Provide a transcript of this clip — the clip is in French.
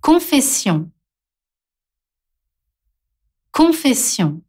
Confession. Confession.